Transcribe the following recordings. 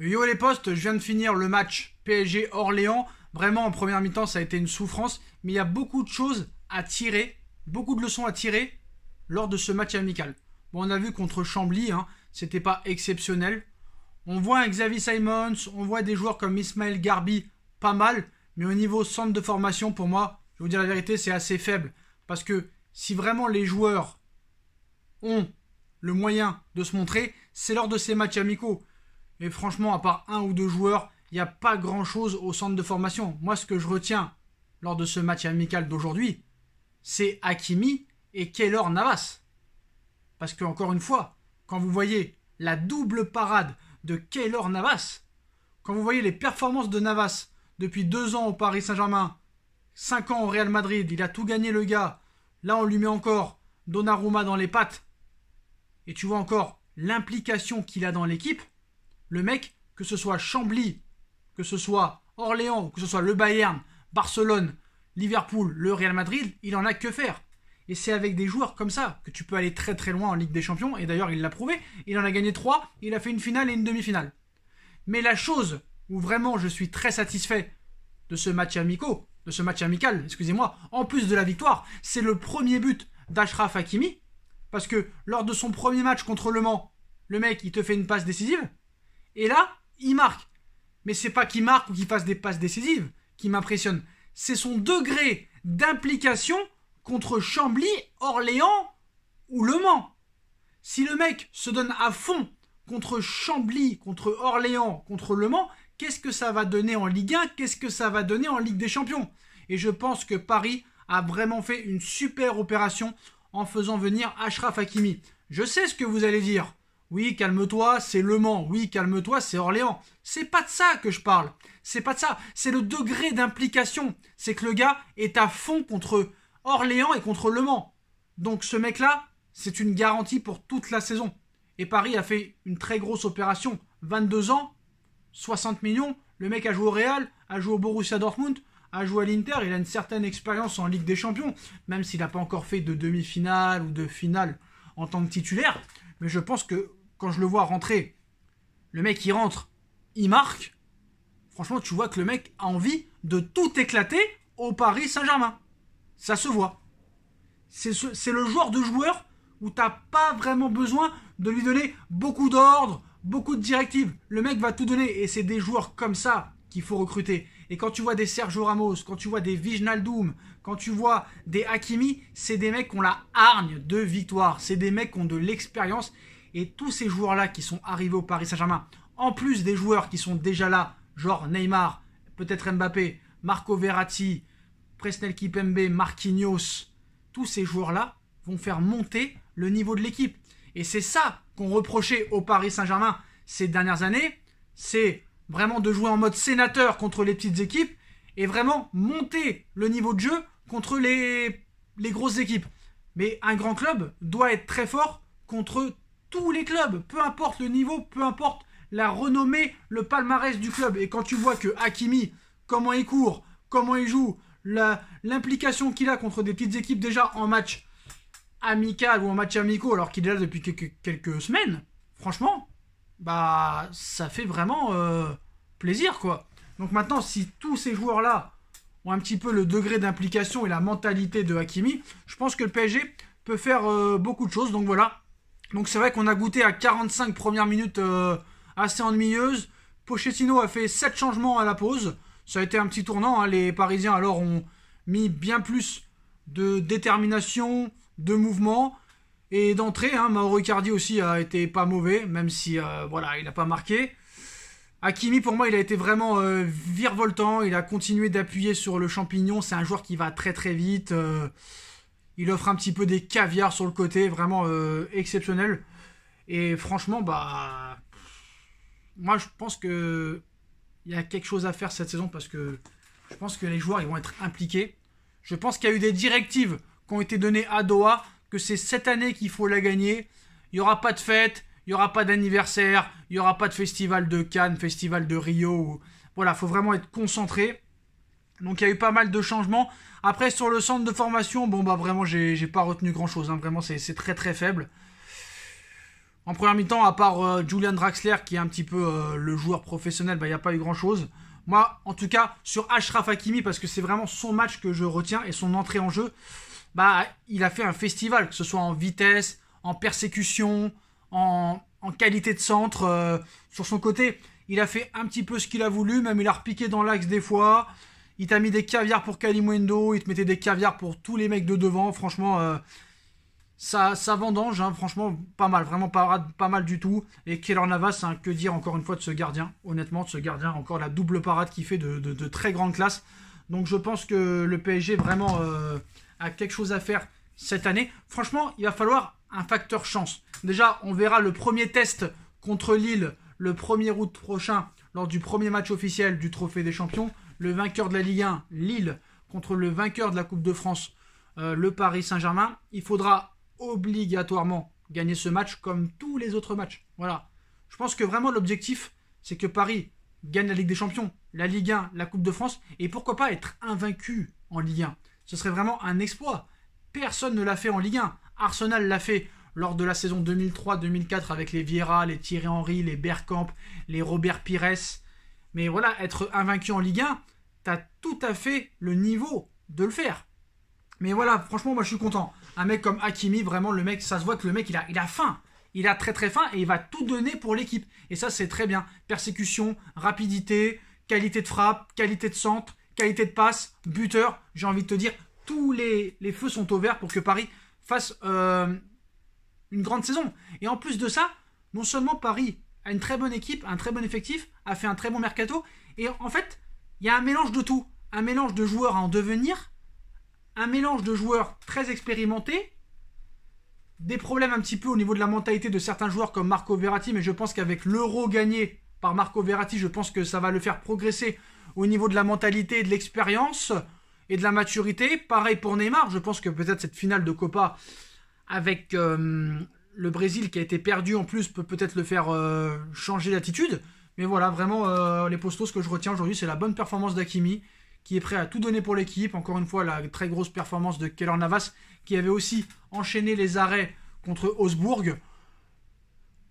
Yo les postes, je viens de finir le match PSG Orléans. Vraiment en première mi-temps ça a été une souffrance, mais il y a beaucoup de choses à tirer, beaucoup de leçons à tirer lors de ce match amical. Bon on a vu contre Chambly, hein, c'était pas exceptionnel. On voit Xavier Simons, on voit des joueurs comme Ismaël Garbi, pas mal, mais au niveau centre de formation pour moi, je vais vous dire la vérité, c'est assez faible. Parce que si vraiment les joueurs ont le moyen de se montrer, c'est lors de ces matchs amicaux. Mais franchement, à part un ou deux joueurs, il n'y a pas grand-chose au centre de formation. Moi, ce que je retiens lors de ce match amical d'aujourd'hui, c'est Hakimi et Keylor Navas. Parce que, encore une fois, quand vous voyez la double parade de Keylor Navas, quand vous voyez les performances de Navas depuis deux ans au Paris Saint-Germain, cinq ans au Real Madrid, il a tout gagné le gars. Là, on lui met encore Donnarumma dans les pattes. Et tu vois encore l'implication qu'il a dans l'équipe. Le mec, que ce soit Chambly, que ce soit Orléans, que ce soit le Bayern, Barcelone, Liverpool, le Real Madrid, il en a que faire. Et c'est avec des joueurs comme ça que tu peux aller très très loin en Ligue des Champions. Et d'ailleurs, il l'a prouvé. Il en a gagné trois, il a fait une finale et une demi-finale. Mais la chose où vraiment je suis très satisfait de ce match amico, de ce match amical, excusez-moi, en plus de la victoire, c'est le premier but d'Ashraf Hakimi. Parce que lors de son premier match contre Le Mans, le mec, il te fait une passe décisive. Et là, il marque. Mais c'est pas qu'il marque ou qu'il fasse des passes décisives qui m'impressionne. C'est son degré d'implication contre Chambly, Orléans ou Le Mans. Si le mec se donne à fond contre Chambly, contre Orléans, contre Le Mans, qu'est-ce que ça va donner en Ligue 1 Qu'est-ce que ça va donner en Ligue des Champions Et je pense que Paris a vraiment fait une super opération en faisant venir Ashraf Hakimi. Je sais ce que vous allez dire. Oui, calme-toi, c'est Le Mans. Oui, calme-toi, c'est Orléans. C'est pas de ça que je parle. C'est pas de ça. C'est le degré d'implication. C'est que le gars est à fond contre Orléans et contre Le Mans. Donc ce mec-là, c'est une garantie pour toute la saison. Et Paris a fait une très grosse opération. 22 ans, 60 millions. Le mec a joué au Real, a joué au Borussia Dortmund, a joué à l'Inter. Il a une certaine expérience en Ligue des Champions, même s'il n'a pas encore fait de demi-finale ou de finale en tant que titulaire. Mais je pense que quand je le vois rentrer, le mec il rentre, il marque. Franchement, tu vois que le mec a envie de tout éclater au Paris Saint-Germain. Ça se voit. C'est le genre de joueur où tu n'as pas vraiment besoin de lui donner beaucoup d'ordres, beaucoup de directives. Le mec va tout donner et c'est des joueurs comme ça qu'il faut recruter. Et quand tu vois des Sergio Ramos, quand tu vois des Doom, quand tu vois des Hakimi, c'est des mecs qui ont la hargne de victoire. C'est des mecs qui ont de l'expérience et tous ces joueurs-là qui sont arrivés au Paris Saint-Germain, en plus des joueurs qui sont déjà là, genre Neymar, peut-être Mbappé, Marco Verratti, Presnel Kipembe, Marquinhos, tous ces joueurs-là vont faire monter le niveau de l'équipe. Et c'est ça qu'on reprochait au Paris Saint-Germain ces dernières années, c'est vraiment de jouer en mode sénateur contre les petites équipes et vraiment monter le niveau de jeu contre les, les grosses équipes. Mais un grand club doit être très fort contre tous les clubs, peu importe le niveau, peu importe la renommée, le palmarès du club. Et quand tu vois que Hakimi, comment il court, comment il joue, l'implication qu'il a contre des petites équipes déjà en match amical ou en match amico, alors qu'il est là depuis quelques, semaines, franchement, bah ça fait vraiment euh, plaisir quoi. Donc maintenant, si tous ces joueurs-là ont un petit peu le degré d'implication et la mentalité de Hakimi, je pense que le PSG peut faire euh, beaucoup de choses. Donc voilà, donc c'est vrai qu'on a goûté à 45 premières minutes euh, assez ennuyeuses. Pochettino a fait 7 changements à la pause. Ça a été un petit tournant. Hein. Les Parisiens alors ont mis bien plus de détermination, de mouvement et d'entrée. Hein. Mauro Icardi aussi a été pas mauvais, même si euh, voilà il n'a pas marqué. Hakimi pour moi il a été vraiment euh, virevoltant. Il a continué d'appuyer sur le champignon. C'est un joueur qui va très très vite. Il offre un petit peu des caviars sur le côté, vraiment euh, exceptionnel. Et franchement, bah. Moi, je pense que. Il y a quelque chose à faire cette saison parce que je pense que les joueurs ils vont être impliqués. Je pense qu'il y a eu des directives qui ont été données à Doha que c'est cette année qu'il faut la gagner. Il n'y aura pas de fête, il n'y aura pas d'anniversaire, il n'y aura pas de festival de Cannes, festival de Rio. Voilà, faut vraiment être concentré. Donc il y a eu pas mal de changements. Après sur le centre de formation, bon bah vraiment j'ai pas retenu grand chose. Hein. Vraiment c'est très très faible. En première mi-temps, à part euh, Julian Draxler qui est un petit peu euh, le joueur professionnel, bah, il y n'y a pas eu grand chose. Moi, en tout cas, sur Ashraf Hakimi, parce que c'est vraiment son match que je retiens et son entrée en jeu, bah il a fait un festival, que ce soit en vitesse, en persécution, en, qualité de centre, euh, sur son côté. Il a fait un petit peu ce qu'il a voulu, même il a repiqué dans l'axe des fois. Il t'a mis des caviars pour Kalimwendo, il te mettait des caviars pour tous les mecs de devant. Franchement, euh, ça, ça vendange, hein. franchement, pas mal, vraiment pas, pas mal du tout. Et Keller Navas, hein, que dire encore une fois de ce gardien Honnêtement, de ce gardien, encore la double parade qui fait de, très grande classe. Donc je pense que le PSG vraiment euh, a quelque chose à faire cette année. Franchement, il va falloir un facteur chance. Déjà, on verra le premier test contre Lille le 1er août prochain lors du premier match officiel du Trophée des Champions le vainqueur de la Ligue 1, Lille, contre le vainqueur de la Coupe de France, euh, le Paris Saint-Germain, il faudra obligatoirement gagner ce match comme tous les autres matchs. Voilà. Je pense que vraiment l'objectif, c'est que Paris gagne la Ligue des Champions, la Ligue 1, la Coupe de France, et pourquoi pas être invaincu en Ligue 1. Ce serait vraiment un exploit. Personne ne l'a fait en Ligue 1. Arsenal l'a fait lors de la saison 2003-2004 avec les Vieira, les Thierry Henry, les Bergkamp, les Robert Pires, mais voilà, être invaincu en Ligue 1, t'as tout à fait le niveau de le faire. Mais voilà, franchement, moi je suis content. Un mec comme Hakimi, vraiment, le mec, ça se voit que le mec, il a, il a faim. Il a très très faim et il va tout donner pour l'équipe. Et ça, c'est très bien. Persécution, rapidité, qualité de frappe, qualité de centre, qualité de passe, buteur. J'ai envie de te dire, tous les, feux sont au vert pour que Paris fasse euh, une grande saison. Et en plus de ça, non seulement Paris a une très bonne équipe, un très bon effectif, a fait un très bon mercato. Et en fait, il y a un mélange de tout. Un mélange de joueurs à en devenir, un mélange de joueurs très expérimentés, des problèmes un petit peu au niveau de la mentalité de certains joueurs comme Marco Verratti, mais je pense qu'avec l'euro gagné par Marco Verratti, je pense que ça va le faire progresser au niveau de la mentalité de l'expérience et de la maturité. Pareil pour Neymar, je pense que peut-être cette finale de Copa avec euh, le Brésil qui a été perdu en plus peut peut-être le faire euh, changer d'attitude. Mais voilà, vraiment, euh, les postos, ce que je retiens aujourd'hui, c'est la bonne performance d'Akimi, qui est prêt à tout donner pour l'équipe. Encore une fois, la très grosse performance de Keller Navas, qui avait aussi enchaîné les arrêts contre Augsbourg.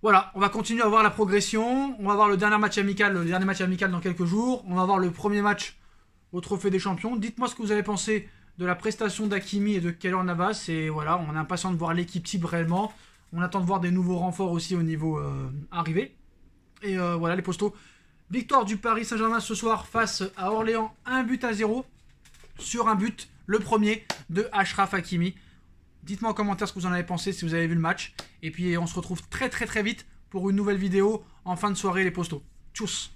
Voilà, on va continuer à voir la progression. On va voir le dernier match amical, le dernier match amical dans quelques jours. On va voir le premier match au Trophée des Champions. Dites-moi ce que vous avez pensé de la prestation d'Akimi et de Keller Navas. Et voilà, on est impatient de voir l'équipe type réellement. On attend de voir des nouveaux renforts aussi au niveau euh, arrivé. Et euh, voilà les Postaux. Victoire du Paris Saint-Germain ce soir face à Orléans. Un but à zéro. Sur un but, le premier de Ashraf Hakimi. Dites-moi en commentaire ce que vous en avez pensé si vous avez vu le match. Et puis on se retrouve très très très vite pour une nouvelle vidéo en fin de soirée les postos. Tchuss